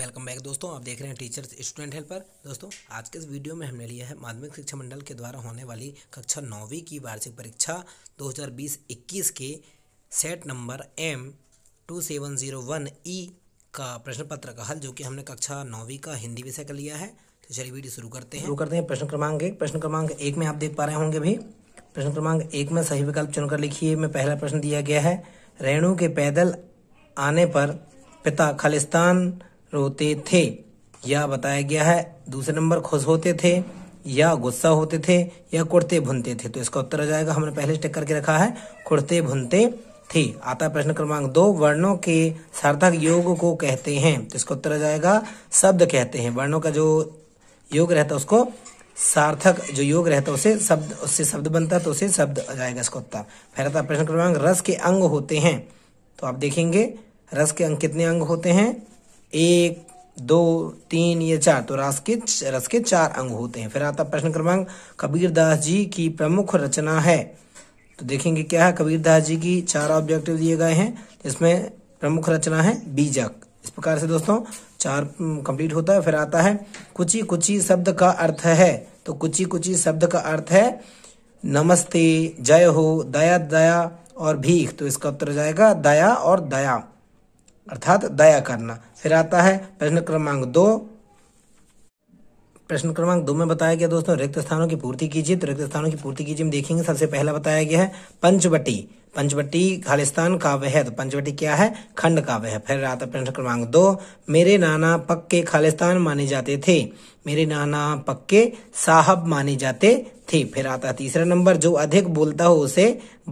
welcome back दोस्तों आप देख रहे हैं टीचर्स स्टूडेंट हेल्पर दोस्तों आज के इस वीडियो में हमने लिया है माध्यमिक शिक्षा मंडल के द्वारा होने वाली कक्षा नौवीं की वार्षिक परीक्षा 2020-21 के set number M two seven zero one E का प्रश्न पत्र का हल जो कि हमने कक्षा नौवीं का हिंदी विषय का लिया है तो चलिए वीडियो शुरू करते हैं शुरू करते हैं प्रश्न क्रमांक एक प्रश्न क्रमांक एक में आप देख पा रहे होंगे भी प्रश्न क्रमांक एक में सही विकल्प चुनकर लिखिए में पहला प्रश्न दिया गया है रेणु के पैदल आने पर पिता खालिस्तान रोते थे या बताया गया है दूसरे नंबर खुश होते थे या गुस्सा होते थे या कुर्ते भुनते थे तो इसका उत्तर आ जाएगा हमने पहले स्टेक करके रखा है कुर्ते भुनते थे आता है प्रश्न क्रमांक दो वर्णों के सार्थक योग को कहते हैं तो इसका उत्तर आ जाएगा शब्द कहते हैं वर्णों का जो योग रहता है उसको सार्थक जो योग रहता है उसे शब्द उससे शब्द बनता है तो उसे शब्द आ जाएगा इसका उत्तर फिर आता प्रश्न क्रमांक रस के अंग होते हैं तो आप देखेंगे रस के अंग कितने अंग होते हैं एक दो तीन ये चार तो रस के रस के चार अंग होते हैं फिर आता प्रश्न क्रमांक कबीरदास जी की प्रमुख रचना है तो देखेंगे क्या है कबीरदास जी की चार ऑब्जेक्टिव दिए गए हैं इसमें प्रमुख रचना है बीजक इस प्रकार से दोस्तों चार कंप्लीट होता है फिर आता है कुची कुची शब्द का अर्थ है तो कुची कुची शब्द का अर्थ है नमस्ते जय हो दया दया और भीख तो इसका उत्तर जाएगा दया और दया अर्थात दया करना फिर आता है प्रश्न क्रमांक दो प्रश्न क्रमांक दो में बताया गया दोस्तों रिक्त स्थानों की पूर्ति कीजिए तो रिक्त स्थानों की पूर्ति कीजिए हम देखेंगे सबसे पहला बताया गया है पंचवटी पंचवटी खालिस्तान काव्य है तो पंचवटी क्या है खंड काव्य है फिर आता प्रश्न क्रमांक दो मेरे नाना पक्के खालिस्तान माने जाते थे मेरे नाना पक्के साहब माने जाते थे फिर आता है तीसरा नंबर जो अधिक बोलता हो उसे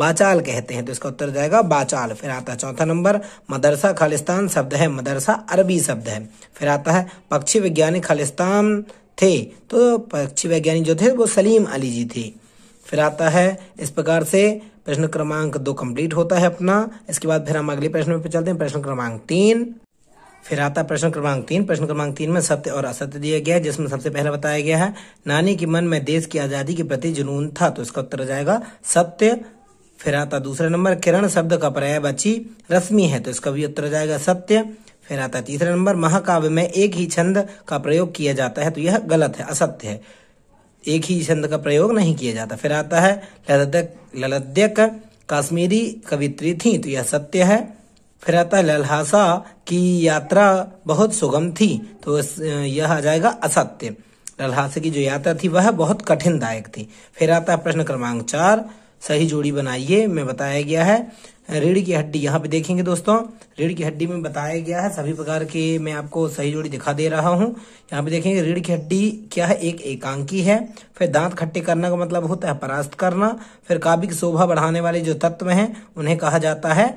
बाचाल कहते हैं तो इसका उत्तर जाएगा बाचाल फिर आता है चौथा नंबर मदरसा खालिस्तान शब्द है मदरसा अरबी शब्द है फिर आता है पक्षी वैज्ञानिक खालिस्तान थे तो पक्षी वैज्ञानिक जो थे वो सलीम अली जी थे फिर आता है इस प्रकार से प्रश्न क्रमांक दो कंप्लीट होता है अपना इसके बाद फिर हम अगले प्रश्न पे चलते हैं प्रश्न क्रमांक तीन फिर आता है प्रश्न क्रमांक तीन प्रश्न क्रमांक तीन में सत्य और असत्य दिया गया है जिसमें सबसे पहले बताया गया है नानी के मन में देश की आजादी के प्रति जुनून था तो इसका उत्तर जाएगा सत्य फिर आता दूसरा नंबर किरण शब्द का पर्याय बची रश्मि है तो इसका भी उत्तर जाएगा सत्य फिर आता है तीसरा नंबर महाकाव्य में एक ही छंद का प्रयोग किया जाता है तो यह गलत है असत्य है एक ही छंद का प्रयोग नहीं किया जाता फिर आता है ललद्यक ललद्यक काश्मीरी कवित्री थी तो यह सत्य है फिर आता है ललहासा की यात्रा बहुत सुगम थी तो यह आ जाएगा असत्य ललहासा की जो यात्रा थी वह बहुत कठिनदायक थी फिर आता है प्रश्न क्रमांक चार सही जोड़ी बनाइए में बताया गया है रीढ़ की हड्डी यहाँ पे देखेंगे दोस्तों रीढ़ की हड्डी में बताया गया है सभी प्रकार के मैं आपको सही जोड़ी दिखा दे रहा हूँ यहाँ पे देखेंगे रीढ़ की हड्डी क्या है एक एकांकी है फिर दांत खट्टे करने का मतलब होता है परास्त करना फिर काव्य की शोभा बढ़ाने वाले जो तत्व हैं उन्हें कहा जाता है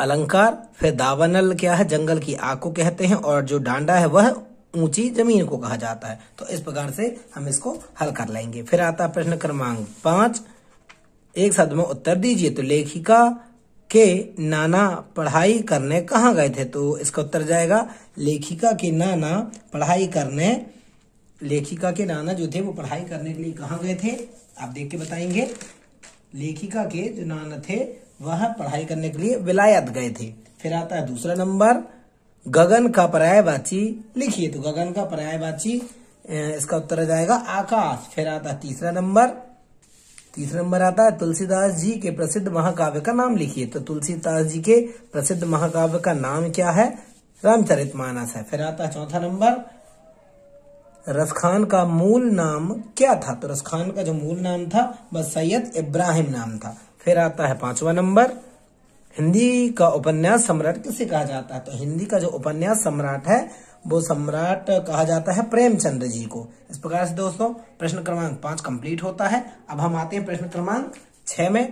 अलंकार फिर दावनल क्या है जंगल की आग को कहते हैं और जो डांडा है वह ऊंची जमीन को कहा जाता है तो इस प्रकार से हम इसको हल कर लेंगे फिर आता प्रश्न क्रमांक पांच एक शब्द में उत्तर दीजिए तो लेखिका के नाना पढ़ाई करने कहाँ गए थे तो इसका उत्तर जाएगा लेखिका के नाना पढ़ाई करने लेखिका के नाना जो थे वो पढ़ाई करने के लिए कहाँ गए थे आप देख के बताएंगे लेखिका के जो नाना थे वह पढ़ाई करने के लिए विलायत गए थे फिर आता है दूसरा नंबर गगन का पर्यायवाची लिखिए तो गगन का पर्यायवाची इसका उत्तर आ जाएगा आकाश फिर आता तीसरा नंबर तीसरा नंबर आता है तुलसीदास जी के प्रसिद्ध महाकाव्य का नाम लिखिए तो तुलसीदास जी के प्रसिद्ध महाकाव्य का नाम क्या है रामचरितमानस है फिर आता चौथा नंबर रसखान का मूल नाम क्या था तो रसखान का जो मूल नाम था वह सैयद इब्राहिम नाम था फिर आता है पांचवा नंबर हिंदी का उपन्यास सम्राट किसे कहा जाता है तो हिंदी का जो उपन्यास सम्राट है वो सम्राट कहा जाता है प्रेमचंद्र जी को इस प्रकार से दोस्तों प्रश्न क्रमांक पांच कंप्लीट होता है अब हम आते हैं प्रश्न क्रमांक छ में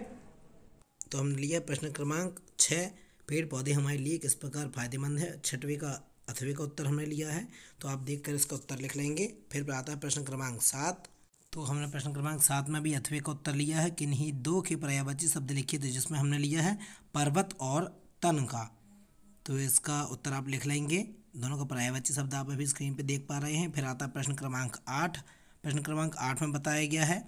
तो हमने लिया प्रश्न क्रमांक छः पेड़ पौधे हमारे लिए किस प्रकार फायदेमंद है छठवी का अथवे का उत्तर हमने लिया है तो आप देखकर इसका उत्तर लिख लेंगे फिर आता है प्रश्न क्रमांक सात तो हमने प्रश्न क्रमांक सात में भी अथवे का उत्तर लिया है किन्हीं दो के पर्यावाची शब्द लिखे थे जिसमें हमने लिया है पर्वत और तन का तो इसका उत्तर आप लिख लेंगे दोनों का पर्यावाची शब्द आप अभी स्क्रीन पर देख पा रहे हैं फिर आता प्रश्न क्रमांक आठ प्रश्न क्रमांक आठ में बताया गया है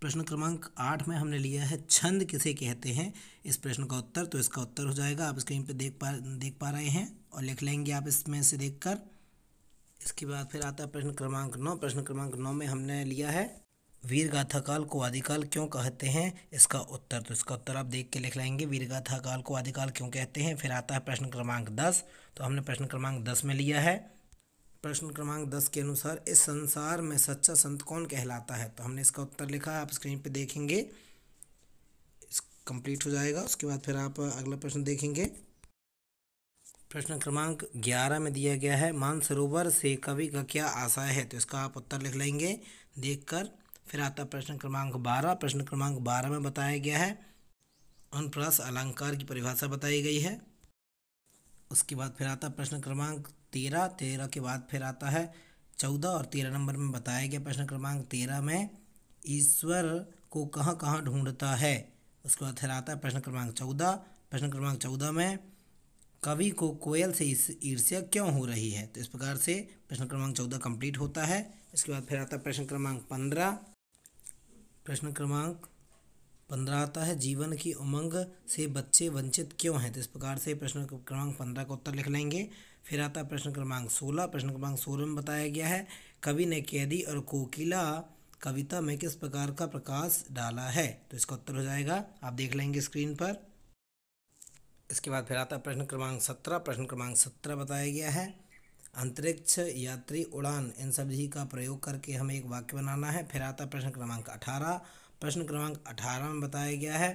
प्रश्न क्रमांक आठ में हमने लिया है छंद किसे कहते हैं इस प्रश्न का उत्तर तो इसका उत्तर हो जाएगा आप स्क्रीन पर देख पा देख पा रहे हैं और लिख लेंगे आप इसमें से देखकर इसके बाद फिर आता है प्रश्न क्रमांक नौ प्रश्न क्रमांक नौ में हमने लिया है वीर गाथा काल को आदिकाल क्यों कहते हैं इसका उत्तर तो इसका उत्तर आप देख के लिख लेंगे वीर गाथा काल को आदिकाल क्यों कहते हैं फिर आता है प्रश्न क्रमांक दस तो हमने प्रश्न क्रमांक दस में लिया है प्रश्न क्रमांक दस के अनुसार इस संसार में सच्चा संत कौन कहलाता है तो हमने इसका उत्तर लिखा है आप स्क्रीन पर देखेंगे कंप्लीट हो जाएगा उसके बाद फिर आप अगला प्रश्न देखेंगे प्रश्न क्रमांक ग्यारह में दिया गया है मानसरोवर से कवि का क्या आशय है तो इसका आप उत्तर लिख लेंगे देखकर फिर आता प्रश्न क्रमांक बारह प्रश्न क्रमांक बारह में बताया गया है अनुप्रास अलंकार की परिभाषा बताई गई है उसके बाद फिर आता प्रश्न क्रमांक तेरह तेरह के बाद फिर आता है चौदह और तेरह नंबर में बताया गया प्रश्न क्रमांक तेरह में ईश्वर को कहाँ कहाँ ढूंढता है उसके बाद फिर आता है प्रश्न क्रमांक चौदह प्रश्न क्रमांक चौदह में कवि को कोयल से ईर्ष्या क्यों हो रही है तो इस प्रकार से प्रश्न क्रमांक चौदह कंप्लीट होता है इसके बाद फिर आता है प्रश्न क्रमांक पंद्रह प्रश्न क्रमांक पंद्रह आता है जीवन की उमंग से बच्चे वंचित क्यों हैं तो इस प्रकार से प्रश्न क्रमांक पंद्रह का उत्तर लिख लेंगे फिर आता है प्रश्न क्रमांक सोलह प्रश्न क्रमांक सोलह में बताया गया है कवि ने कैदी और कोकिला कविता में किस प्रकार का प्रकाश डाला है तो इसका उत्तर हो जाएगा आप देख लेंगे स्क्रीन पर इसके बाद फिर आता है प्रश्न क्रमांक सत्रह प्रश्न क्रमांक सत्रह बताया गया है अंतरिक्ष यात्री उड़ान इन सभी का प्रयोग करके हमें एक वाक्य बनाना है फिर आता है प्रश्न क्रमांक अठारह प्रश्न क्रमांक अठारह में बताया गया है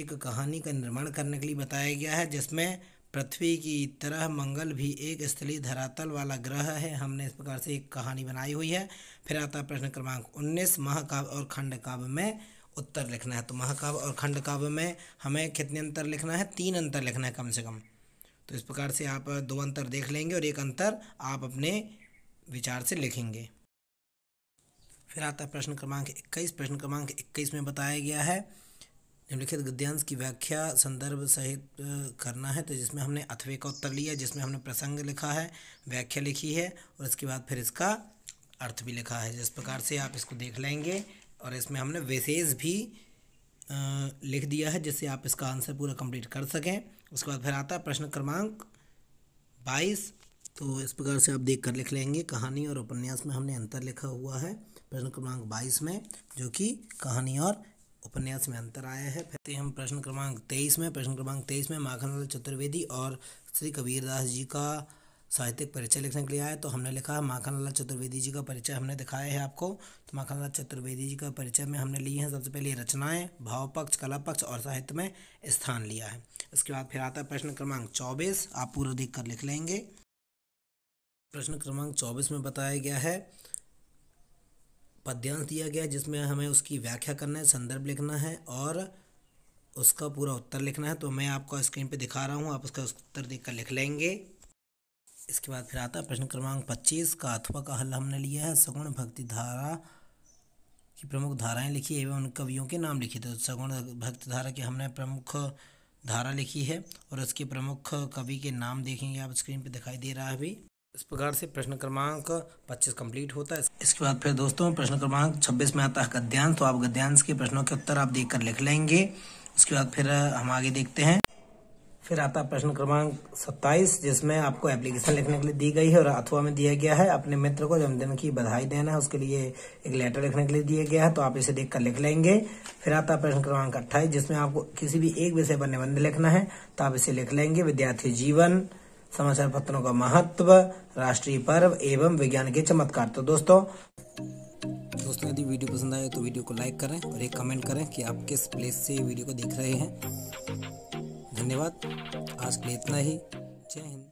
एक कहानी का निर्माण करने के लिए बताया गया है जिसमें पृथ्वी की तरह मंगल भी एक स्थलीय धरातल वाला ग्रह है हमने इस प्रकार से एक कहानी बनाई हुई है फिर आता प्रश्न क्रमांक उन्नीस महाकाव्य और खंड काव्य में उत्तर लिखना है तो महाकाव्य और खंड काव्य में हमें कितने अंतर लिखना है तीन अंतर लिखना है कम से कम तो इस प्रकार से आप दो अंतर देख लेंगे और एक अंतर आप अपने विचार से लिखेंगे फिर आता है प्रश्न क्रमांक इक्कीस प्रश्न क्रमांक इक्कीस में बताया गया है निम्नलिखित गद्यांश की व्याख्या संदर्भ सहित करना है तो जिसमें हमने अथवे का उत्तर लिया जिसमें हमने प्रसंग लिखा है व्याख्या लिखी है और इसके बाद फिर इसका अर्थ भी लिखा है जिस प्रकार से आप इसको देख लेंगे और इसमें हमने वेसेज भी लिख दिया है जिससे आप इसका आंसर पूरा कंप्लीट कर सकें उसके बाद फिर आता है प्रश्न क्रमांक बाईस तो इस प्रकार से आप देख कर लिख लेंगे कहानी और उपन्यास में हमने अंतर लिखा हुआ है प्रश्न क्रमांक बाईस में जो कि कहानी और उपन्यास में अंतर आया है फिर हम प्रश्न क्रमांक तेईस में प्रश्न क्रमांक तेईस में माखनलाल चतुर्वेदी और श्री कबीरदास जी का साहित्यिक परिचय लिखने के लिए आए तो हमने लिखा है माखनलाल चतुर्वेदी जी का परिचय हमने दिखाया है आपको तो माखनलाल चतुर्वेदी जी का परिचय में हमने लिए हैं सबसे पहले रचनाएं भाव पक्ष कला पक्ष और साहित्य में स्थान लिया है इसके बाद फिर आता है प्रश्न क्रमांक चौबीस आप पूरा देख कर लिख लेंगे प्रश्न क्रमांक चौबीस में बताया गया है पद्यांश दिया गया जिसमें हमें उसकी व्याख्या करना है संदर्भ लिखना है और उसका पूरा उत्तर लिखना है तो मैं आपको स्क्रीन पे दिखा रहा हूँ आप उसका उत्तर देख कर लिख लेंगे इसके बाद फिर आता है प्रश्न क्रमांक पच्चीस का अथवा का हल हमने लिया है सगुण भक्ति धारा की प्रमुख धाराएं लिखी एवं उन कवियों के नाम लिखे तो सगुण भक्ति धारा की हमने प्रमुख धारा लिखी है और उसके प्रमुख कवि के नाम देखेंगे आप स्क्रीन पर दिखाई दे रहा है अभी इस प्रकार से प्रश्न क्रमांक 25 कंप्लीट होता है इसके बाद फिर दोस्तों प्रश्न क्रमांक 26 में आता है गद्यांश तो आप गद्यांश के प्रश्नों के उत्तर आप देखकर लिख लेंगे उसके बाद फिर हम आगे देखते हैं फिर आता प्रश्न क्रमांक 27 जिसमें आपको एप्लीकेशन लिखने के लिए दी गई है और अथवा में दिया गया है अपने मित्र को जन्मदिन की बधाई देना है उसके लिए एक लेटर लिखने के लिए दिया गया है तो आप इसे देखकर लिख लेंगे फिर आता प्रश्न क्रमांक 28 जिसमें आपको किसी भी एक विषय पर निबंध लिखना है तो आप इसे लिख लेंगे विद्यार्थी जीवन समाचार पत्रों का महत्व राष्ट्रीय पर्व एवं विज्ञान के चमत्कार तो दोस्तों दोस्तों यदि वीडियो पसंद आए तो वीडियो को लाइक करें और एक कमेंट करें कि आप किस प्लेस से वीडियो को देख रहे हैं धन्यवाद आज के लिए इतना ही जय हिंद